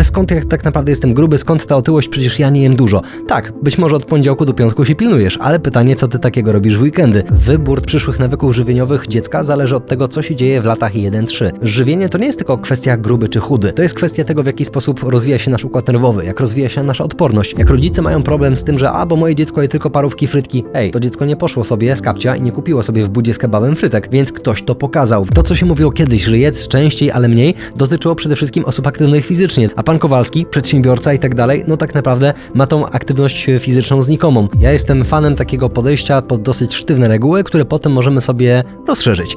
ale skąd ja tak naprawdę jestem gruby, skąd ta otyłość, przecież ja nie jem dużo. Tak, być może od poniedziałku do piątku się pilnujesz, ale pytanie, co ty takiego robisz w weekendy? Wybór przyszłych nawyków żywieniowych dziecka zależy od tego, co się dzieje w latach 1-3. Żywienie to nie jest tylko kwestia gruby czy chudy, to jest kwestia tego, w jaki sposób rozwija się nasz układ nerwowy, jak rozwija się nasza odporność. Jak rodzice mają problem z tym, że a, bo moje dziecko je tylko parówki, frytki, ej, to dziecko nie poszło sobie z kapcia i nie kupiło sobie w budzie z kebabem frytek, więc ktoś to pokazał. To, co się mówiło kiedyś, że jedz częściej, ale mniej, dotyczyło przede wszystkim osób aktywnych fizycznie, a Pan Kowalski, przedsiębiorca i tak dalej, no tak naprawdę ma tą aktywność e, fizyczną znikomą. Ja jestem fanem takiego podejścia pod dosyć sztywne reguły, które potem możemy sobie rozszerzyć.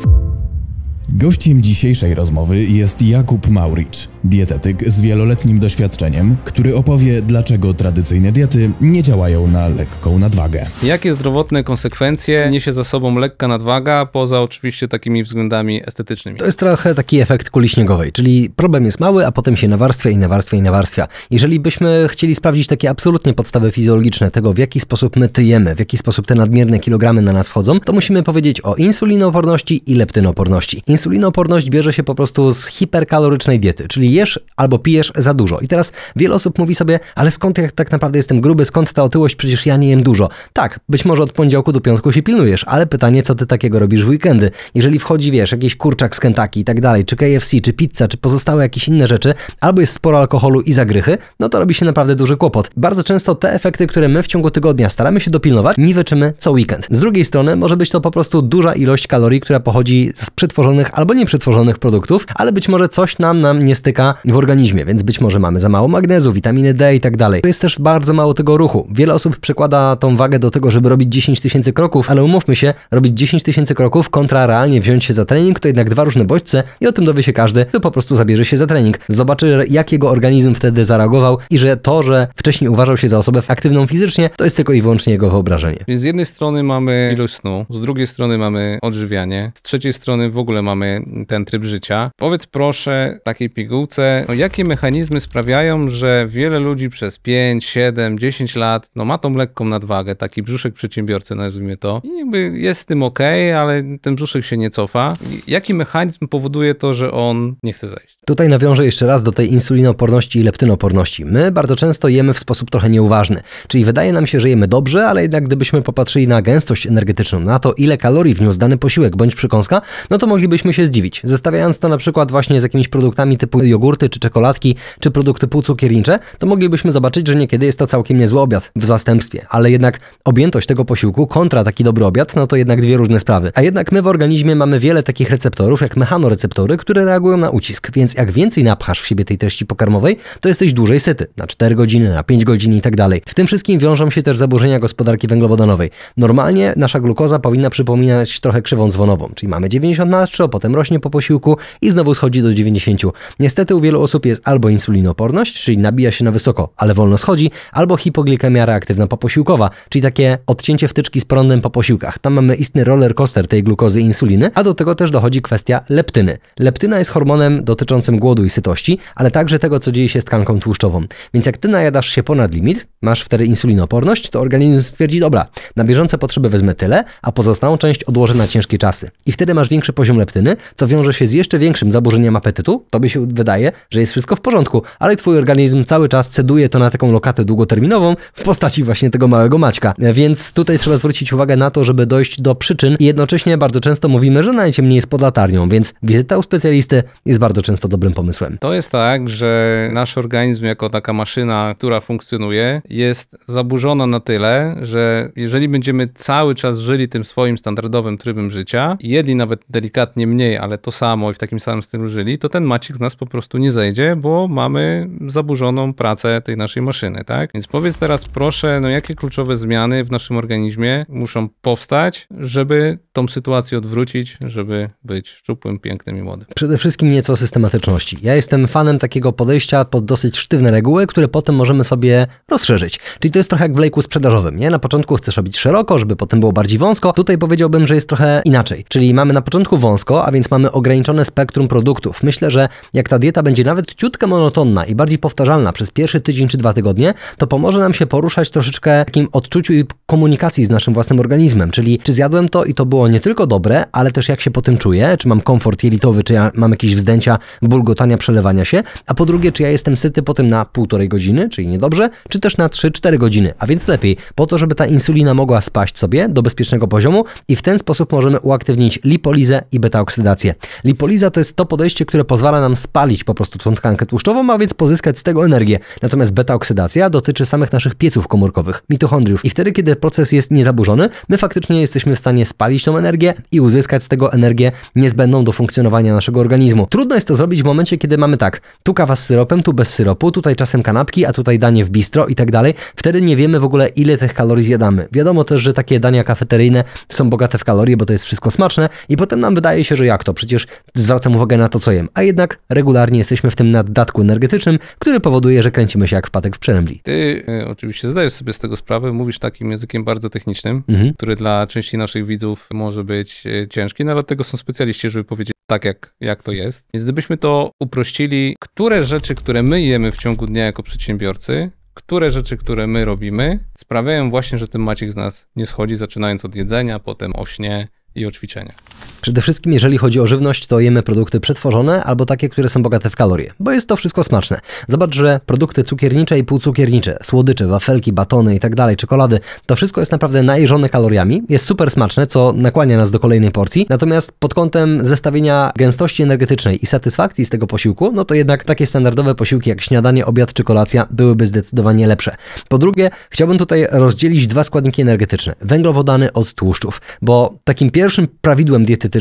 Gościem dzisiejszej rozmowy jest Jakub Mauricz, dietetyk z wieloletnim doświadczeniem, który opowie, dlaczego tradycyjne diety nie działają na lekką nadwagę. Jakie zdrowotne konsekwencje niesie za sobą lekka nadwaga, poza oczywiście takimi względami estetycznymi? To jest trochę taki efekt kuli śniegowej, czyli problem jest mały, a potem się nawarstwia i nawarstwia i nawarstwia. Jeżeli byśmy chcieli sprawdzić takie absolutnie podstawy fizjologiczne tego, w jaki sposób my tyjemy, w jaki sposób te nadmierne kilogramy na nas wchodzą, to musimy powiedzieć o insulinooporności i leptynoporności Insulinooporność bierze się po prostu z hiperkalorycznej diety, czyli jesz albo pijesz za dużo. I teraz wiele osób mówi sobie, ale skąd ja tak naprawdę jestem gruby, skąd ta otyłość, przecież ja nie jem dużo. Tak, być może od poniedziałku do piątku się pilnujesz, ale pytanie, co ty takiego robisz w weekendy? Jeżeli wchodzi, wiesz, jakiś kurczak z Kentucky i tak dalej, czy KFC, czy pizza, czy pozostałe jakieś inne rzeczy, albo jest sporo alkoholu i zagrychy, no to robi się naprawdę duży kłopot. Bardzo często te efekty, które my w ciągu tygodnia staramy się dopilnować, niweczymy co weekend. Z drugiej strony może być to po prostu duża ilość kalorii, która pochodzi z przetworzonych przetworzonych albo nieprzetworzonych produktów, ale być może coś nam nam nie styka w organizmie, więc być może mamy za mało magnezu, witaminy D i tak dalej. Jest też bardzo mało tego ruchu. Wiele osób przekłada tą wagę do tego, żeby robić 10 tysięcy kroków, ale umówmy się, robić 10 tysięcy kroków kontra realnie wziąć się za trening to jednak dwa różne bodźce i o tym dowie się każdy, kto po prostu zabierze się za trening. Zobaczy, jak jego organizm wtedy zareagował i że to, że wcześniej uważał się za osobę aktywną fizycznie, to jest tylko i wyłącznie jego wyobrażenie. Więc z jednej strony mamy ilość snu, z drugiej strony mamy odżywianie, z trzeciej strony w ogóle mamy mamy ten tryb życia. Powiedz proszę takiej pigułce, no jakie mechanizmy sprawiają, że wiele ludzi przez 5, 7, 10 lat no ma tą lekką nadwagę, taki brzuszek przedsiębiorcy nazwijmy to i jakby jest z tym ok, ale ten brzuszek się nie cofa. Jaki mechanizm powoduje to, że on nie chce zejść? Tutaj nawiążę jeszcze raz do tej insulinoporności i leptynoporności. My bardzo często jemy w sposób trochę nieuważny, czyli wydaje nam się, że jemy dobrze, ale jednak gdybyśmy popatrzyli na gęstość energetyczną, na to ile kalorii wniósł dany posiłek bądź przykąska, no to moglibyśmy mogliśmy się zdziwić, zestawiając to na przykład właśnie z jakimiś produktami typu jogurty czy czekoladki, czy produkty półcukiernicze, to moglibyśmy zobaczyć, że niekiedy jest to całkiem niezły obiad w zastępstwie, ale jednak objętość tego posiłku kontra taki dobry obiad, no to jednak dwie różne sprawy. A jednak my w organizmie mamy wiele takich receptorów, jak mechanoreceptory, które reagują na ucisk, więc jak więcej napchasz w siebie tej treści pokarmowej, to jesteś dłużej syty, na 4 godziny, na 5 godzin i tak dalej. W tym wszystkim wiążą się też zaburzenia gospodarki węglowodanowej. Normalnie nasza glukoza powinna przypominać trochę krzywą dzwonową, czyli mamy 90 na 3 potem rośnie po posiłku i znowu schodzi do 90. Niestety u wielu osób jest albo insulinoporność, czyli nabija się na wysoko, ale wolno schodzi, albo hipoglikemia reaktywna poposiłkowa, czyli takie odcięcie wtyczki z prądem po posiłkach. Tam mamy istny roller coaster tej glukozy i insuliny, a do tego też dochodzi kwestia leptyny. Leptyna jest hormonem dotyczącym głodu i sytości, ale także tego, co dzieje się z tkanką tłuszczową. Więc jak ty najadasz się ponad limit, masz wtedy insulinoporność, to organizm stwierdzi, dobra, na bieżące potrzeby wezmę tyle, a pozostałą część odłożę na ciężkie czasy. I wtedy masz większy poziom leptyny, insuliny, co wiąże się z jeszcze większym zaburzeniem apetytu, tobie się wydaje, że jest wszystko w porządku, ale twój organizm cały czas ceduje to na taką lokatę długoterminową w postaci właśnie tego małego maćka. Więc tutaj trzeba zwrócić uwagę na to, żeby dojść do przyczyn i jednocześnie bardzo często mówimy, że najciemniej jest pod latarnią, więc wizyta u specjalisty jest bardzo często dobrym pomysłem. To jest tak, że nasz organizm jako taka maszyna, która funkcjonuje, jest zaburzona na tyle, że jeżeli będziemy cały czas żyli tym swoim standardowym trybem życia, jedli nawet delikatnie mniej, ale to samo i w takim samym stylu żyli, to ten macik z nas po prostu nie zejdzie, bo mamy zaburzoną pracę tej naszej maszyny, tak? Więc powiedz teraz proszę, no jakie kluczowe zmiany w naszym organizmie muszą powstać, żeby tą sytuację odwrócić, żeby być szczupłym, pięknym i młodym? Przede wszystkim nieco systematyczności. Ja jestem fanem takiego podejścia pod dosyć sztywne reguły, które potem możemy sobie rozszerzyć. Czyli to jest trochę jak w lejku sprzedażowym, nie? Na początku chcesz robić szeroko, żeby potem było bardziej wąsko. Tutaj powiedziałbym, że jest trochę inaczej. Czyli mamy na początku wąsko, a więc mamy ograniczone spektrum produktów. Myślę, że jak ta dieta będzie nawet ciutka monotonna i bardziej powtarzalna przez pierwszy tydzień czy dwa tygodnie, to pomoże nam się poruszać troszeczkę takim odczuciu i komunikacji z naszym własnym organizmem, czyli czy zjadłem to i to było nie tylko dobre, ale też jak się po tym czuję, czy mam komfort jelitowy, czy ja mam jakieś wzdęcia, bulgotania, przelewania się, a po drugie, czy ja jestem syty po tym na półtorej godziny, czyli niedobrze, czy też na 3-4 godziny, a więc lepiej, po to, żeby ta insulina mogła spaść sobie do bezpiecznego poziomu i w ten sposób możemy uaktywnić lipolizę i beta oksydację. Lipoliza to jest to podejście, które pozwala nam spalić po prostu tą tkankę tłuszczową, a więc pozyskać z tego energię. Natomiast beta-oksydacja dotyczy samych naszych pieców komórkowych, mitochondriów. I wtedy, kiedy proces jest niezaburzony, my faktycznie jesteśmy w stanie spalić tą energię i uzyskać z tego energię niezbędną do funkcjonowania naszego organizmu. Trudno jest to zrobić w momencie, kiedy mamy tak, tu kawa z syropem, tu bez syropu, tutaj czasem kanapki, a tutaj danie w bistro i tak dalej. Wtedy nie wiemy w ogóle, ile tych kalorii zjadamy. Wiadomo też, że takie dania kafeteryjne są bogate w kalorie, bo to jest wszystko smaczne i potem nam wydaje się, się, że jak to, przecież zwracam uwagę na to, co jem, a jednak regularnie jesteśmy w tym naddatku energetycznym, który powoduje, że kręcimy się jak wpadek w przerębli. Ty y, oczywiście zdajesz sobie z tego sprawę, mówisz takim językiem bardzo technicznym, mhm. który dla części naszych widzów może być y, ciężki, no dlatego są specjaliści, żeby powiedzieć tak, jak, jak to jest. Więc gdybyśmy to uprościli, które rzeczy, które my jemy w ciągu dnia jako przedsiębiorcy, które rzeczy, które my robimy, sprawiają właśnie, że ten Maciek z nas nie schodzi, zaczynając od jedzenia, potem o śnie i o ćwiczeniach. Przede wszystkim, jeżeli chodzi o żywność, to jemy produkty przetworzone albo takie, które są bogate w kalorie, bo jest to wszystko smaczne. Zobacz, że produkty cukiernicze i półcukiernicze, słodycze, wafelki, batony i tak dalej, czekolady, to wszystko jest naprawdę najeżone kaloriami, jest super smaczne, co nakłania nas do kolejnej porcji. Natomiast pod kątem zestawienia gęstości energetycznej i satysfakcji z tego posiłku, no to jednak takie standardowe posiłki jak śniadanie, obiad czy kolacja byłyby zdecydowanie lepsze. Po drugie, chciałbym tutaj rozdzielić dwa składniki energetyczne: węglowodany od tłuszczów, bo takim pierwszym prawidłem diety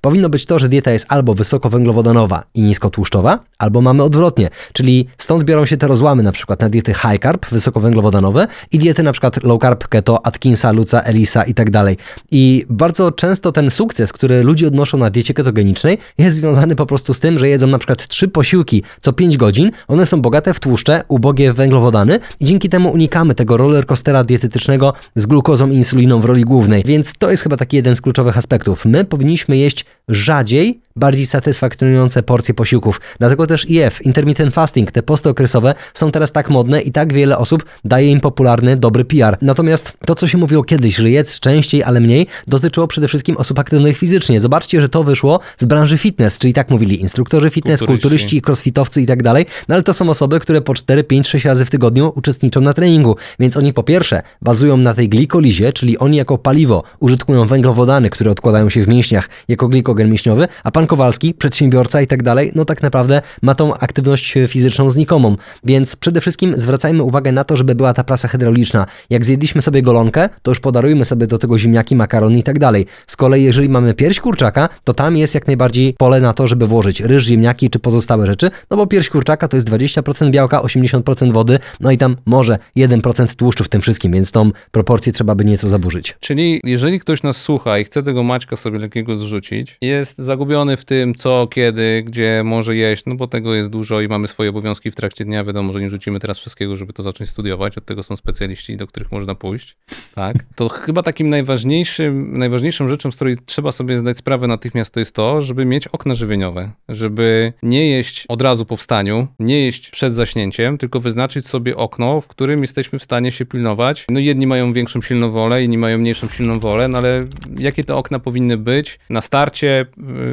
powinno być to, że dieta jest albo wysokowęglowodanowa i niskotłuszczowa, albo mamy odwrotnie, czyli stąd biorą się te rozłamy na przykład na diety high carb, wysokowęglowodanowe i diety na przykład low carb, keto, Atkinsa, Luca, Elisa i tak dalej. I bardzo często ten sukces, który ludzie odnoszą na diecie ketogenicznej jest związany po prostu z tym, że jedzą na przykład trzy posiłki co 5 godzin, one są bogate w tłuszcze, ubogie w węglowodany i dzięki temu unikamy tego rollercoastera dietetycznego z glukozą i insuliną w roli głównej. Więc to jest chyba taki jeden z kluczowych aspektów. My powinniśmy powinniśmy jeść rzadziej bardziej satysfakcjonujące porcje posiłków. Dlatego też IF, intermittent fasting, te posty okresowe są teraz tak modne i tak wiele osób daje im popularny, dobry PR. Natomiast to, co się mówiło kiedyś, że jedz częściej, ale mniej, dotyczyło przede wszystkim osób aktywnych fizycznie. Zobaczcie, że to wyszło z branży fitness, czyli tak mówili instruktorzy fitness, kulturyści, kulturyści crossfitowcy i tak dalej, no ale to są osoby, które po 4, 5, 6 razy w tygodniu uczestniczą na treningu, więc oni po pierwsze bazują na tej glikolizie, czyli oni jako paliwo użytkują węglowodany, które odkładają się w mięśniach jako glikogen mięśniowy, a pan Kowalski, przedsiębiorca i tak dalej, no tak naprawdę ma tą aktywność e, fizyczną znikomą. Więc przede wszystkim zwracajmy uwagę na to, żeby była ta prasa hydrauliczna. Jak zjedliśmy sobie golonkę, to już podarujmy sobie do tego ziemniaki, makaron i tak dalej. Z kolei jeżeli mamy pierś kurczaka, to tam jest jak najbardziej pole na to, żeby włożyć ryż, ziemniaki czy pozostałe rzeczy, no bo pierś kurczaka to jest 20% białka, 80% wody, no i tam może 1% tłuszczu w tym wszystkim, więc tą proporcję trzeba by nieco zaburzyć. Czyli jeżeli ktoś nas słucha i chce tego Maćka sobie lekkiego zrzucić, jest zagubiony w tym, co, kiedy, gdzie może jeść, no bo tego jest dużo i mamy swoje obowiązki w trakcie dnia. Wiadomo, że nie rzucimy teraz wszystkiego, żeby to zacząć studiować. Od tego są specjaliści, do których można pójść. Tak. To chyba takim najważniejszym, najważniejszą rzeczą, z której trzeba sobie zdać sprawę natychmiast, to jest to, żeby mieć okna żywieniowe, żeby nie jeść od razu po wstaniu, nie jeść przed zaśnięciem, tylko wyznaczyć sobie okno, w którym jesteśmy w stanie się pilnować. No jedni mają większą silną wolę, inni mają mniejszą silną wolę, no ale jakie te okna powinny być na starcie,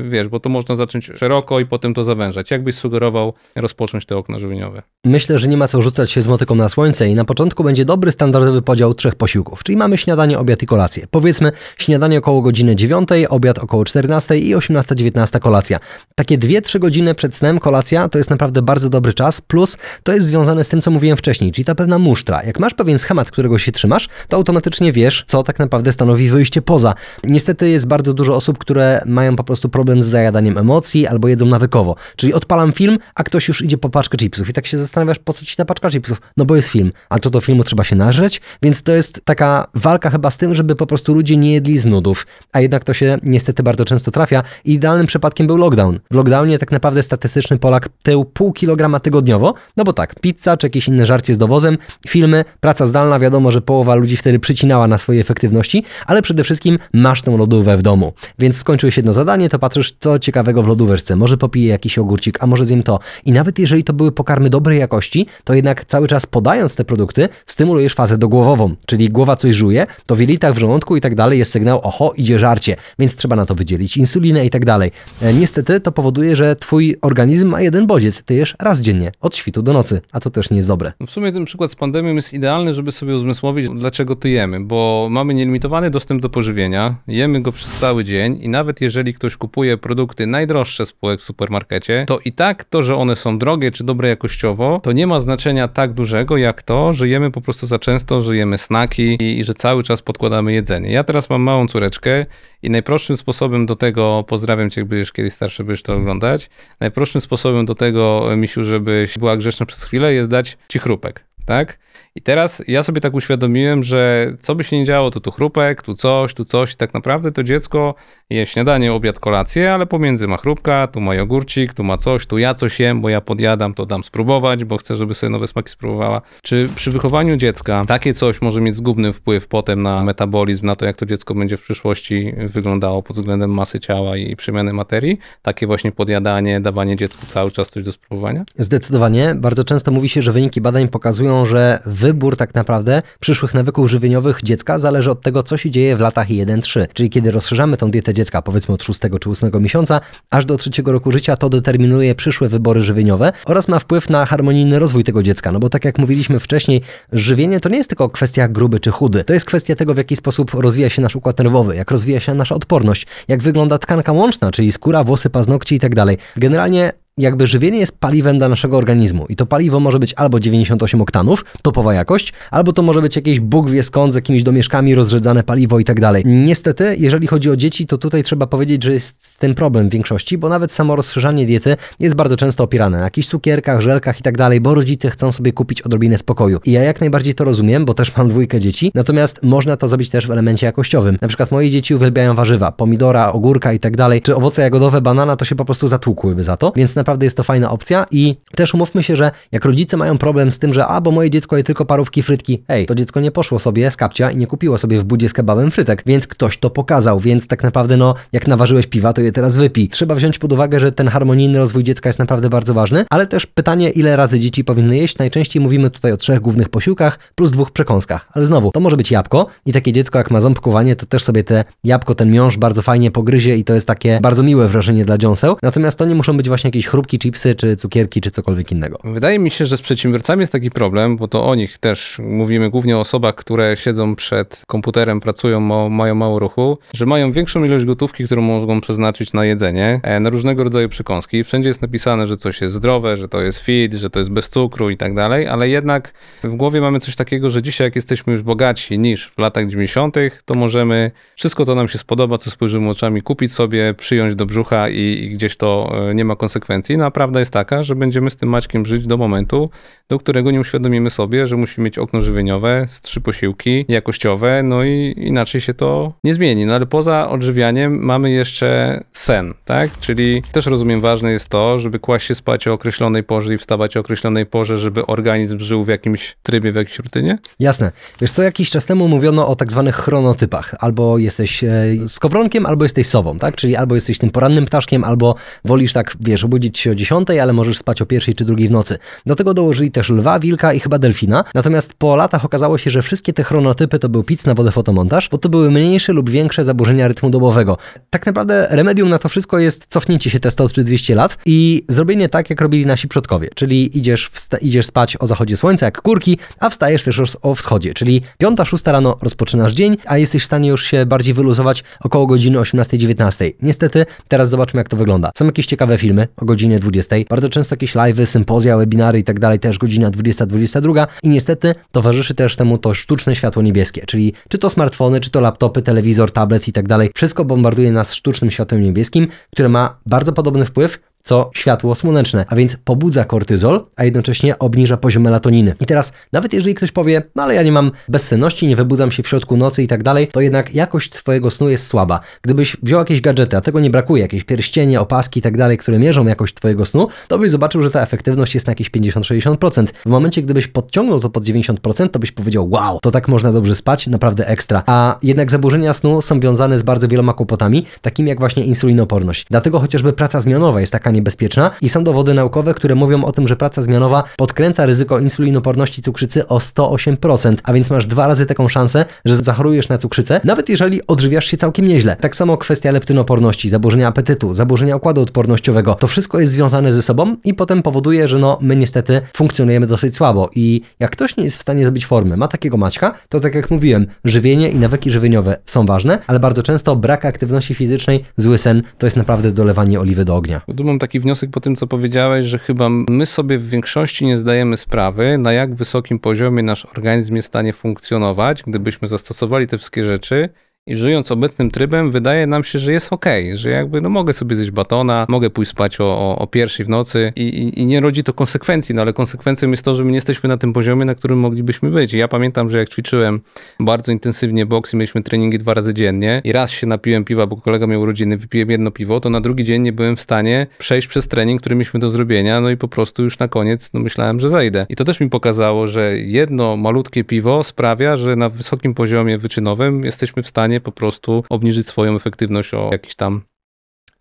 y, wiesz, bo to można zacząć szeroko i potem to zawężać. Jak byś sugerował rozpocząć te okno żywieniowe? Myślę, że nie ma co rzucać się z motyką na słońce i na początku będzie dobry standardowy podział trzech posiłków, czyli mamy śniadanie, obiad i kolację. Powiedzmy śniadanie około godziny 9, obiad około 14 i 18-19 kolacja. Takie 2-3 godziny przed snem kolacja to jest naprawdę bardzo dobry czas, plus to jest związane z tym, co mówiłem wcześniej, czyli ta pewna musztra. Jak masz pewien schemat, którego się trzymasz, to automatycznie wiesz, co tak naprawdę stanowi wyjście poza. Niestety jest bardzo dużo osób, które mają po prostu problem z zajadaniem emocji albo jedzą nawykowo. Czyli odpalam film, a ktoś już idzie po paczkę chipsów i tak się zastanawiasz, po co ci ta paczka chipsów? No bo jest film, a to do filmu trzeba się nażreć, więc to jest taka walka chyba z tym, żeby po prostu ludzie nie jedli z nudów, a jednak to się niestety bardzo często trafia. Idealnym przypadkiem był lockdown. W lockdownie tak naprawdę statystyczny Polak tył pół kilograma tygodniowo, no bo tak, pizza czy jakieś inne żarcie z dowozem, filmy, praca zdalna, wiadomo, że połowa ludzi wtedy przycinała na swojej efektywności, ale przede wszystkim masz tą lodówkę w domu. Więc skończyłeś jedno zadanie, to patrzysz, co co ciekawego w lodówce. może popiję jakiś ogórcik, a może zjem to. I nawet jeżeli to były pokarmy dobrej jakości, to jednak cały czas podając te produkty, stymulujesz fazę dogłowową, czyli głowa coś żuje, to w jelitach, w żołądku i tak dalej jest sygnał, oho, idzie żarcie, więc trzeba na to wydzielić insulinę i tak dalej. E, niestety to powoduje, że twój organizm ma jeden bodziec, ty jesz raz dziennie, od świtu do nocy, a to też nie jest dobre. W sumie ten przykład z pandemią jest idealny, żeby sobie uzmysłowić, dlaczego ty jemy, bo mamy nielimitowany dostęp do pożywienia, jemy go przez cały dzień i nawet jeżeli ktoś kupuje produkty produkty najdroższe spółek w supermarkecie, to i tak to, że one są drogie czy dobre jakościowo, to nie ma znaczenia tak dużego jak to, że jemy po prostu za często, że jemy snaki i, i że cały czas podkładamy jedzenie. Ja teraz mam małą córeczkę i najprostszym sposobem do tego, pozdrawiam cię, gdyż kiedyś starszy byś to oglądać, najprostszym sposobem do tego, misiu, żebyś była grzeczna przez chwilę, jest dać ci chrupek tak? I teraz ja sobie tak uświadomiłem, że co by się nie działo, to tu chrupek, tu coś, tu coś. tak naprawdę to dziecko je śniadanie, obiad, kolację, ale pomiędzy ma chrupka, tu ma jogurcik, tu ma coś, tu ja coś jem, bo ja podjadam, to dam spróbować, bo chcę, żeby sobie nowe smaki spróbowała. Czy przy wychowaniu dziecka takie coś może mieć zgubny wpływ potem na metabolizm, na to, jak to dziecko będzie w przyszłości wyglądało pod względem masy ciała i przemiany materii? Takie właśnie podjadanie, dawanie dziecku cały czas coś do spróbowania? Zdecydowanie. Bardzo często mówi się, że wyniki badań pokazują, że wy wybór tak naprawdę przyszłych nawyków żywieniowych dziecka zależy od tego, co się dzieje w latach 1-3. Czyli kiedy rozszerzamy tą dietę dziecka, powiedzmy od 6 czy 8 miesiąca, aż do 3 roku życia, to determinuje przyszłe wybory żywieniowe oraz ma wpływ na harmonijny rozwój tego dziecka. No bo tak jak mówiliśmy wcześniej, żywienie to nie jest tylko kwestia gruby czy chudy. To jest kwestia tego, w jaki sposób rozwija się nasz układ nerwowy, jak rozwija się nasza odporność, jak wygląda tkanka łączna, czyli skóra, włosy, paznokcie itd. Tak Generalnie jakby żywienie jest paliwem dla naszego organizmu i to paliwo może być albo 98 oktanów, topowa jakość, albo to może być jakieś Bóg wie skąd z jakimiś domieszkami rozrzedzane paliwo i tak dalej. Niestety, jeżeli chodzi o dzieci, to tutaj trzeba powiedzieć, że jest z tym problem w większości, bo nawet samo rozszerzanie diety jest bardzo często opierane na jakichś cukierkach, żelkach i tak dalej, bo rodzice chcą sobie kupić odrobinę spokoju. I ja jak najbardziej to rozumiem, bo też mam dwójkę dzieci, natomiast można to zrobić też w elemencie jakościowym. Na przykład moje dzieci uwielbiają warzywa, pomidora, ogórka i tak dalej, czy owoce jagodowe, banana, to się po prostu zatłukłyby za to, więc na naprawdę jest to fajna opcja i też umówmy się, że jak rodzice mają problem z tym, że a, bo moje dziecko je tylko parówki, frytki, ej, to dziecko nie poszło sobie z kapcia i nie kupiło sobie w budzie z kebabem frytek, więc ktoś to pokazał, więc tak naprawdę no, jak naważyłeś piwa, to je teraz wypij. Trzeba wziąć pod uwagę, że ten harmonijny rozwój dziecka jest naprawdę bardzo ważny, ale też pytanie, ile razy dzieci powinny jeść. Najczęściej mówimy tutaj o trzech głównych posiłkach plus dwóch przekąskach, ale znowu, to może być jabłko i takie dziecko, jak ma ząbkowanie, to też sobie te jabłko, ten miąż bardzo fajnie pogryzie i to jest takie bardzo miłe wrażenie dla dziąseł. Natomiast to nie muszą być właśnie jakieś chrupki, chipsy, czy cukierki, czy cokolwiek innego. Wydaje mi się, że z przedsiębiorcami jest taki problem, bo to o nich też mówimy głównie o osobach, które siedzą przed komputerem, pracują, mają mało ruchu, że mają większą ilość gotówki, którą mogą przeznaczyć na jedzenie, e, na różnego rodzaju przekąski. Wszędzie jest napisane, że coś jest zdrowe, że to jest fit, że to jest bez cukru i tak dalej, ale jednak w głowie mamy coś takiego, że dzisiaj jak jesteśmy już bogaci niż w latach 90., to możemy wszystko, co nam się spodoba, co spojrzymy oczami, kupić sobie, przyjąć do brzucha i, i gdzieś to e, nie ma konsekwencji konsekwencyjna. No, prawda jest taka, że będziemy z tym Maćkiem żyć do momentu, do którego nie uświadomimy sobie, że musimy mieć okno żywieniowe z trzy posiłki jakościowe, no i inaczej się to nie zmieni. No ale poza odżywianiem mamy jeszcze sen, tak? Czyli też rozumiem, ważne jest to, żeby kłaść się spać o określonej porze i wstawać o określonej porze, żeby organizm żył w jakimś trybie, w jakiejś rutynie? Jasne. Wiesz co, jakiś czas temu mówiono o tak zwanych chronotypach. Albo jesteś skowronkiem, e, albo jesteś sobą, tak? Czyli albo jesteś tym porannym ptaszkiem, albo wolisz tak, wiesz, obudzić się o 10, ale możesz spać o pierwszej czy drugiej w nocy. Do tego dołożyli też lwa, wilka i chyba delfina. Natomiast po latach okazało się, że wszystkie te chronotypy to był pic na wodę fotomontaż, bo to były mniejsze lub większe zaburzenia rytmu dobowego. Tak naprawdę remedium na to wszystko jest cofnięcie się te 100 czy 200 lat i zrobienie tak, jak robili nasi przodkowie, czyli idziesz, idziesz spać o zachodzie słońca jak kurki, a wstajesz też o wschodzie, czyli 5-6 rano rozpoczynasz dzień, a jesteś w stanie już się bardziej wyluzować około godziny 18-19. Niestety, teraz zobaczmy jak to wygląda. Są jakieś ciekawe filmy o godzinie godzinie 20. Bardzo często jakieś live'y, sympozja, webinary i tak dalej, też godzina 20-22 i niestety towarzyszy też temu to sztuczne światło niebieskie, czyli czy to smartfony, czy to laptopy, telewizor, tablet i tak dalej. Wszystko bombarduje nas sztucznym światłem niebieskim, które ma bardzo podobny wpływ co światło słoneczne, a więc pobudza kortyzol, a jednocześnie obniża poziom melatoniny. I teraz, nawet jeżeli ktoś powie, no ale ja nie mam bezsenności, nie wybudzam się w środku nocy i tak dalej, to jednak jakość Twojego snu jest słaba. Gdybyś wziął jakieś gadżety, a tego nie brakuje, jakieś pierścienie, opaski i tak dalej, które mierzą jakość Twojego snu, to byś zobaczył, że ta efektywność jest na jakieś 50-60%. W momencie, gdybyś podciągnął to pod 90%, to byś powiedział, wow, to tak można dobrze spać, naprawdę ekstra. A jednak zaburzenia snu są wiązane z bardzo wieloma kłopotami, takimi jak właśnie insulinoporność. Dlatego chociażby praca zmianowa jest taka niebezpieczna i są dowody naukowe, które mówią o tym, że praca zmianowa podkręca ryzyko insulinoporności cukrzycy o 108%, a więc masz dwa razy taką szansę, że zachorujesz na cukrzycę, nawet jeżeli odżywiasz się całkiem nieźle. Tak samo kwestia leptynoporności, zaburzenia apetytu, zaburzenia układu odpornościowego. To wszystko jest związane ze sobą i potem powoduje, że no my niestety funkcjonujemy dosyć słabo i jak ktoś nie jest w stanie zrobić formy, ma takiego maćka, to tak jak mówiłem, żywienie i nawyki żywieniowe są ważne, ale bardzo często brak aktywności fizycznej, zły sen to jest naprawdę dolewanie oliwy do ognia. No tu mam taki wniosek po tym, co powiedziałeś, że chyba my sobie w większości nie zdajemy sprawy, na jak wysokim poziomie nasz organizm jest w stanie funkcjonować, gdybyśmy zastosowali te wszystkie rzeczy, i żyjąc obecnym trybem, wydaje nam się, że jest ok, że jakby no mogę sobie zjeść batona, mogę pójść spać o, o, o pierwszej w nocy i, i, i, nie rodzi to konsekwencji, no ale konsekwencją jest to, że my nie jesteśmy na tym poziomie, na którym moglibyśmy być. I ja pamiętam, że jak ćwiczyłem bardzo intensywnie boks i mieliśmy treningi dwa razy dziennie i raz się napiłem piwa, bo kolega miał urodziny, wypiłem jedno piwo, to na drugi dzień nie byłem w stanie przejść przez trening, który mieliśmy do zrobienia, no i po prostu już na koniec no myślałem, że zejdę. I to też mi pokazało, że jedno malutkie piwo sprawia, że na wysokim poziomie wyczynowym jesteśmy w stanie stanie po prostu obniżyć swoją efektywność o jakiś tam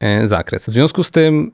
e, zakres. W związku z tym,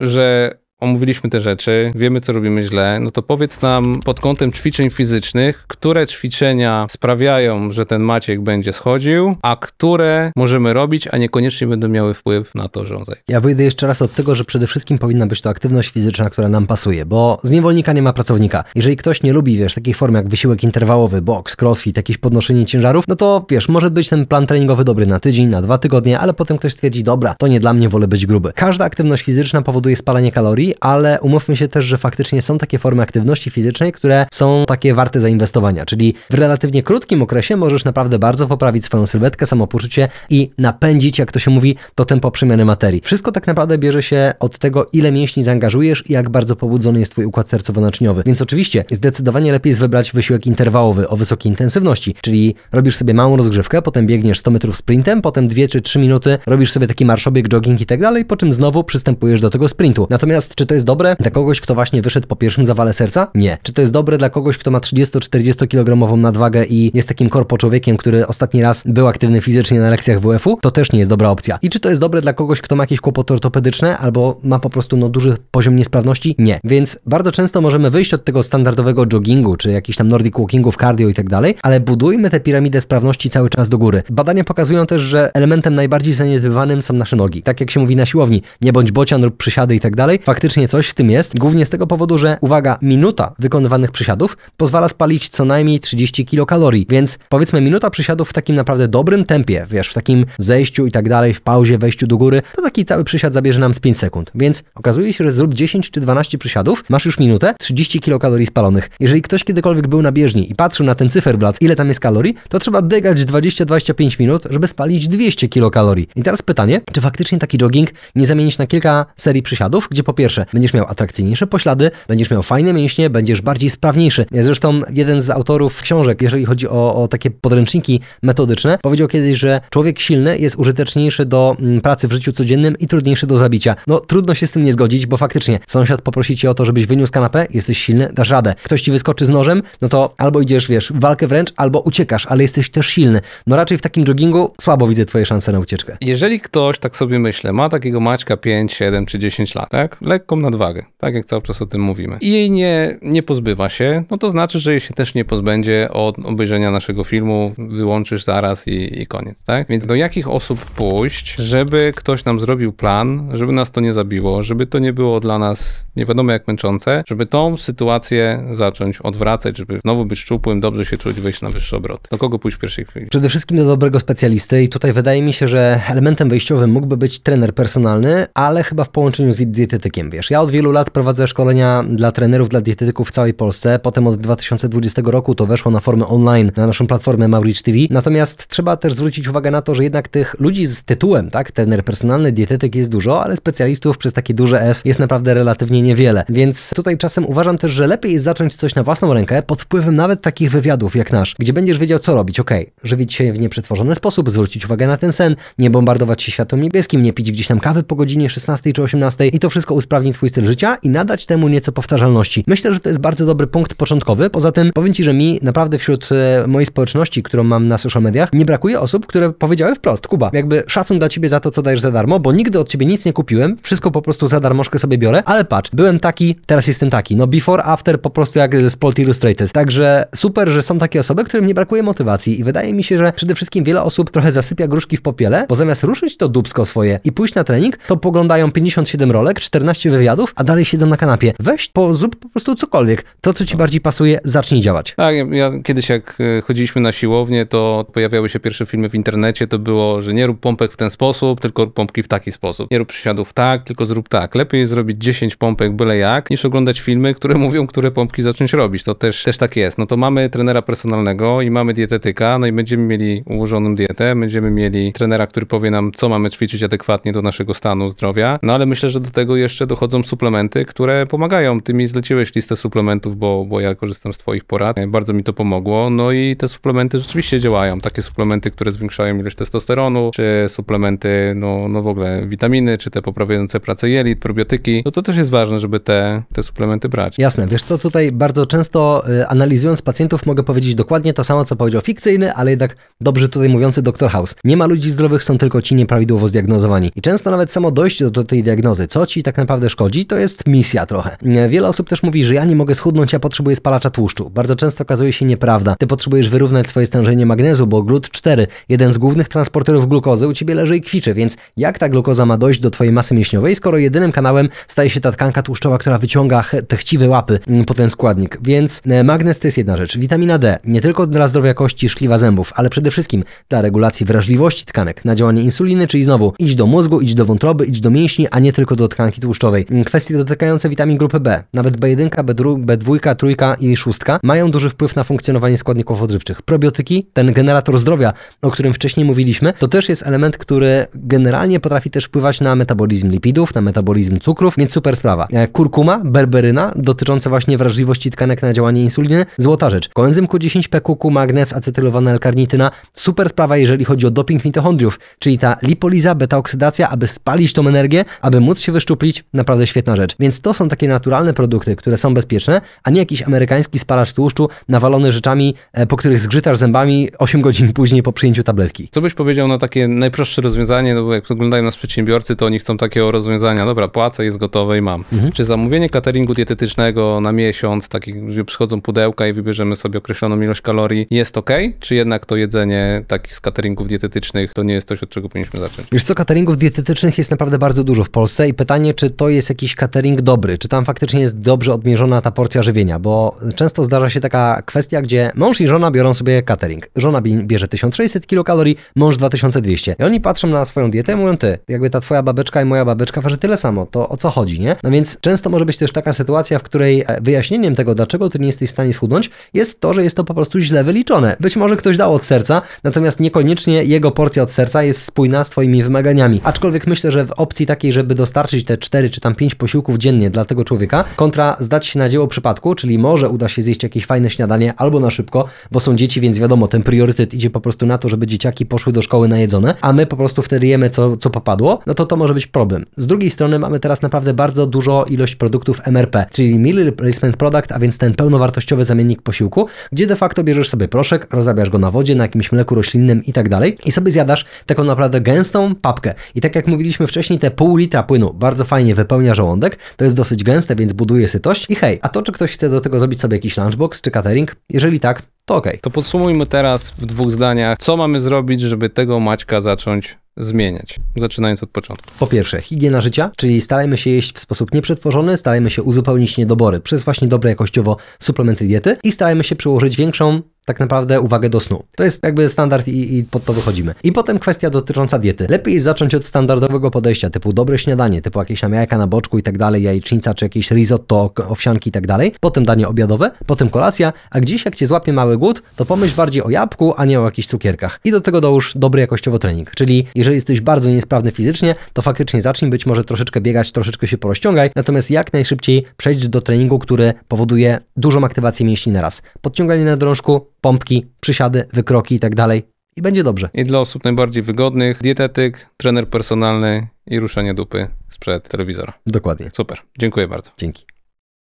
że omówiliśmy te rzeczy, wiemy co robimy źle, no to powiedz nam pod kątem ćwiczeń fizycznych, które ćwiczenia sprawiają, że ten Maciek będzie schodził, a które możemy robić, a niekoniecznie będą miały wpływ na to, że on zajmie. Ja wyjdę jeszcze raz od tego, że przede wszystkim powinna być to aktywność fizyczna, która nam pasuje, bo z niewolnika nie ma pracownika. Jeżeli ktoś nie lubi, wiesz, takich form jak wysiłek interwałowy, boks, crossfit, jakieś podnoszenie ciężarów, no to wiesz, może być ten plan treningowy dobry na tydzień, na dwa tygodnie, ale potem ktoś stwierdzi, dobra, to nie dla mnie, wolę być gruby. Każda aktywność fizyczna powoduje spalanie kalorii, ale umówmy się też, że faktycznie są takie formy aktywności fizycznej, które są takie warte zainwestowania, czyli w relatywnie krótkim okresie możesz naprawdę bardzo poprawić swoją sylwetkę, samopoczucie i napędzić, jak to się mówi, to tempo przemiany materii. Wszystko tak naprawdę bierze się od tego, ile mięśni zaangażujesz i jak bardzo pobudzony jest twój układ sercowo-naczyniowy. Więc oczywiście zdecydowanie lepiej jest wybrać wysiłek interwałowy o wysokiej intensywności, czyli robisz sobie małą rozgrzewkę, potem biegniesz 100 metrów sprintem, potem 2 czy 3 minuty robisz sobie taki marszobieg, jogging i tak dalej, po czym znowu przystępujesz do tego sprintu. Natomiast czy to jest dobre dla kogoś, kto właśnie wyszedł po pierwszym zawale serca? Nie. Czy to jest dobre dla kogoś, kto ma 30-40 kg nadwagę i jest takim korpo człowiekiem, który ostatni raz był aktywny fizycznie na lekcjach WF-u? To też nie jest dobra opcja. I czy to jest dobre dla kogoś, kto ma jakieś kłopoty ortopedyczne albo ma po prostu no, duży poziom niesprawności? Nie. Więc bardzo często możemy wyjść od tego standardowego joggingu, czy jakiś tam nordic w cardio i tak dalej, ale budujmy tę piramidę sprawności cały czas do góry. Badania pokazują też, że elementem najbardziej zaniedbywanym są nasze nogi. Tak jak się mówi na siłowni, nie bądź bocian lub przysiady i tak dalej. Fakt faktycznie coś w tym jest, głównie z tego powodu, że uwaga, minuta wykonywanych przysiadów pozwala spalić co najmniej 30 kilokalorii, więc powiedzmy minuta przysiadów w takim naprawdę dobrym tempie, wiesz, w takim zejściu i tak dalej, w pauzie, wejściu do góry, to taki cały przysiad zabierze nam z 5 sekund. Więc okazuje się, że zrób 10 czy 12 przysiadów, masz już minutę, 30 kilokalorii spalonych. Jeżeli ktoś kiedykolwiek był na bieżni i patrzył na ten cyferblat, ile tam jest kalorii, to trzeba dygać 20-25 minut, żeby spalić 200 kilokalorii. I teraz pytanie, czy faktycznie taki jogging nie zamienić na kilka serii przysiadów, gdzie po pierwsze Będziesz miał atrakcyjniejsze poślady, będziesz miał fajne mięśnie, będziesz bardziej sprawniejszy. Zresztą jeden z autorów książek, jeżeli chodzi o, o takie podręczniki metodyczne, powiedział kiedyś, że człowiek silny jest użyteczniejszy do mm, pracy w życiu codziennym i trudniejszy do zabicia. No trudno się z tym nie zgodzić, bo faktycznie sąsiad poprosi cię o to, żebyś wyniósł kanapę, jesteś silny, dasz radę. Ktoś ci wyskoczy z nożem, no to albo idziesz, wiesz, walkę wręcz, albo uciekasz, ale jesteś też silny. No raczej w takim joggingu słabo widzę twoje szanse na ucieczkę. Jeżeli ktoś, tak sobie myślę, ma takiego Maćka 5, 7 czy 10 lat, tak? lekką nadwagę, tak jak cały czas o tym mówimy. I jej nie, nie pozbywa się, no to znaczy, że jej się też nie pozbędzie od obejrzenia naszego filmu, wyłączysz zaraz i, i koniec, tak? Więc do jakich osób pójść, żeby ktoś nam zrobił plan, żeby nas to nie zabiło, żeby to nie było dla nas nie wiadomo jak męczące, żeby tą sytuację zacząć odwracać, żeby znowu być szczupłym, dobrze się czuć, wejść na wyższy obrot. Do kogo pójść w pierwszej chwili? Przede wszystkim do dobrego specjalisty i tutaj wydaje mi się, że elementem wejściowym mógłby być trener personalny, ale chyba w połączeniu z dietetykiem wiesz. Ja od wielu lat prowadzę szkolenia dla trenerów, dla dietetyków w całej Polsce. Potem od 2020 roku to weszło na formę online, na naszą platformę Maurich TV. Natomiast trzeba też zwrócić uwagę na to, że jednak tych ludzi z tytułem, tak, trener personalny, dietetyk jest dużo, ale specjalistów przez takie duże S jest naprawdę relatywnie niewiele. Więc tutaj czasem uważam też, że lepiej jest zacząć coś na własną rękę pod wpływem nawet takich wywiadów jak nasz, gdzie będziesz wiedział co robić. Ok, żywić się w nieprzetworzony sposób, zwrócić uwagę na ten sen, nie bombardować się światłem niebieskim, nie pić gdzieś tam kawy po godzinie 16 czy 18 i to wszystko usprawnić Twój styl życia i nadać temu nieco powtarzalności. Myślę, że to jest bardzo dobry punkt początkowy. Poza tym powiem Ci, że mi naprawdę wśród e, mojej społeczności, którą mam na social mediach, nie brakuje osób, które powiedziały wprost, Kuba, jakby szacun dla Ciebie za to, co dajesz za darmo, bo nigdy od Ciebie nic nie kupiłem, wszystko po prostu za darmożkę sobie biorę, ale patrz, byłem taki, teraz jestem taki. No before, after po prostu jak ze Sport Illustrated. Także super, że są takie osoby, którym nie brakuje motywacji i wydaje mi się, że przede wszystkim wiele osób trochę zasypia gruszki w popiele, bo zamiast ruszyć to dubsko swoje i pójść na trening, to poglądają 57 rolek, 14 wywiadów, a dalej siedzą na kanapie. Weź, po, zrób po prostu cokolwiek. To, co ci no. bardziej pasuje, zacznij działać. Tak, ja, ja kiedyś jak e, chodziliśmy na siłownię, to pojawiały się pierwsze filmy w internecie, to było, że nie rób pompek w ten sposób, tylko pompki w taki sposób. Nie rób przysiadów tak, tylko zrób tak. Lepiej zrobić 10 pompek byle jak, niż oglądać filmy, które mówią, które pompki zacząć robić. To też, też tak jest. No to mamy trenera personalnego i mamy dietetyka, no i będziemy mieli ułożoną dietę, będziemy mieli trenera, który powie nam, co mamy ćwiczyć adekwatnie do naszego stanu zdrowia. No ale myślę, że do tego jeszcze dochodzi dochodzą suplementy, które pomagają. Ty mi zleciłeś listę suplementów, bo, bo ja korzystam z Twoich porad. Bardzo mi to pomogło. No i te suplementy rzeczywiście działają. Takie suplementy, które zwiększają ilość testosteronu, czy suplementy, no, no w ogóle witaminy, czy te poprawiające pracę jelit, probiotyki. No to też jest ważne, żeby te, te suplementy brać. Jasne. Wiesz co, tutaj bardzo często y, analizując pacjentów mogę powiedzieć dokładnie to samo, co powiedział fikcyjny, ale jednak dobrze tutaj mówiący doktor House. Nie ma ludzi zdrowych, są tylko ci nieprawidłowo zdiagnozowani. I często nawet samo dojście do, do tej diagnozy, co ci tak naprawdę szkodzi, to jest misja trochę. Wiele osób też mówi, że ja nie mogę schudnąć, ja potrzebuję spalacza tłuszczu. Bardzo często okazuje się nieprawda. Ty potrzebujesz wyrównać swoje stężenie magnezu, bo GLUT4, jeden z głównych transporterów glukozy, u ciebie leży i kwiczy, więc jak ta glukoza ma dojść do twojej masy mięśniowej, skoro jedynym kanałem staje się ta tkanka tłuszczowa, która wyciąga te chciwe łapy mm, po ten składnik. Więc e, magnez to jest jedna rzecz. Witamina D, nie tylko dla zdrowia kości, szkliwa zębów, ale przede wszystkim dla regulacji wrażliwości tkanek na działanie insuliny, czyli znowu idź do mózgu, idź do wątroby, idź do mięśni, a nie tylko do tkanki tłuszczowej. Kwestie dotykające witamin grupy B, nawet B1, B2, B2 3 i 6 mają duży wpływ na funkcjonowanie składników odżywczych. Probiotyki, ten generator zdrowia, o którym wcześniej mówiliśmy, to też jest element, który generalnie potrafi też wpływać na metabolizm lipidów, na metabolizm cukrów, więc super sprawa. E, kurkuma, berberyna, dotyczące właśnie wrażliwości tkanek na działanie insuliny, złota rzecz. Koenzym Q10, PQQ, magnez, acetylowana L-karnityna, super sprawa, jeżeli chodzi o doping mitochondriów, czyli ta lipoliza, beta-oksydacja, aby spalić tą energię, aby móc się wyszczuplić, na naprawdę świetna rzecz. Więc to są takie naturalne produkty, które są bezpieczne, a nie jakiś amerykański spalacz tłuszczu nawalony rzeczami, e, po których zgrzytasz zębami 8 godzin później po przyjęciu tabletki. Co byś powiedział na takie najprostsze rozwiązanie, no bo jak oglądają nas przedsiębiorcy, to oni chcą takiego rozwiązania, dobra, płacę, jest gotowe i mam. Mhm. Czy zamówienie cateringu dietetycznego na miesiąc, takich, gdzie przychodzą pudełka i wybierzemy sobie określoną ilość kalorii, jest ok? Czy jednak to jedzenie takich z cateringów dietetycznych to nie jest coś, od czego powinniśmy zacząć? Wiesz co, cateringów dietetycznych jest naprawdę bardzo dużo w Polsce i pytanie, czy to jest jakiś catering dobry, czy tam faktycznie jest dobrze odmierzona ta porcja żywienia, bo często zdarza się taka kwestia, gdzie mąż i żona biorą sobie catering. Żona bierze 1600 kilokalorii, mąż 2200. I oni patrzą na swoją dietę i mówią, ty, jakby ta twoja babeczka i moja babeczka waży tyle samo, to o co chodzi, nie? No więc często może być też taka sytuacja, w której e, wyjaśnieniem tego, dlaczego ty nie jesteś w stanie schudnąć, jest to, że jest to po prostu źle wyliczone. Być może ktoś dał od serca, natomiast niekoniecznie jego porcja od serca jest spójna z twoimi wymaganiami. Aczkolwiek myślę, że w opcji takiej, żeby dostarczyć te 4 czy tam pięć posiłków dziennie dla tego człowieka, kontra zdać się na dzieło przypadku, czyli może uda się zjeść jakieś fajne śniadanie albo na szybko, bo są dzieci, więc wiadomo, ten priorytet idzie po prostu na to, żeby dzieciaki poszły do szkoły najedzone, a my po prostu wtedy jemy co, co popadło, no to to może być problem. Z drugiej strony mamy teraz naprawdę bardzo dużo ilość produktów MRP, czyli Meal Replacement Product, a więc ten pełnowartościowy zamiennik posiłku, gdzie de facto bierzesz sobie proszek, rozabiasz go na wodzie, na jakimś mleku roślinnym i tak dalej i sobie zjadasz taką naprawdę gęstą papkę. I tak jak mówiliśmy wcześniej, te pół litra płynu bardzo fajnie wypada napełnia żołądek. To jest dosyć gęste, więc buduje sytość i hej, a to czy ktoś chce do tego zrobić sobie jakiś lunchbox czy catering? Jeżeli tak, to ok. To podsumujmy teraz w dwóch zdaniach, co mamy zrobić, żeby tego Maćka zacząć zmieniać, zaczynając od początku? Po pierwsze, higiena życia, czyli starajmy się jeść w sposób nieprzetworzony, starajmy się uzupełnić niedobory przez właśnie dobre jakościowo suplementy diety i starajmy się przyłożyć większą tak naprawdę uwagę do snu. To jest jakby standard i, i, pod to wychodzimy. I potem kwestia dotycząca diety. Lepiej jest zacząć od standardowego podejścia, typu dobre śniadanie, typu jakieś tam jajka na boczku i tak dalej, jajecznica czy jakieś risotto, owsianki i tak dalej. Potem danie obiadowe, potem kolacja, a gdzieś jak cię złapie mały głód, to pomyśl bardziej o jabłku, a nie o jakichś cukierkach. I do tego dołóż dobry jakościowo trening. Czyli jeżeli jesteś bardzo niesprawny fizycznie, to faktycznie zacznij być może troszeczkę biegać, troszeczkę się porozciągaj, natomiast jak najszybciej przejdź do treningu, który powoduje dużą aktywację mięśni naraz. Podciąganie na drążku, pompki, przysiady, wykroki itd. Tak I będzie dobrze. I dla osób najbardziej wygodnych, dietetyk, trener personalny i ruszanie dupy sprzed telewizora. Dokładnie. Super. Dziękuję bardzo. Dzięki.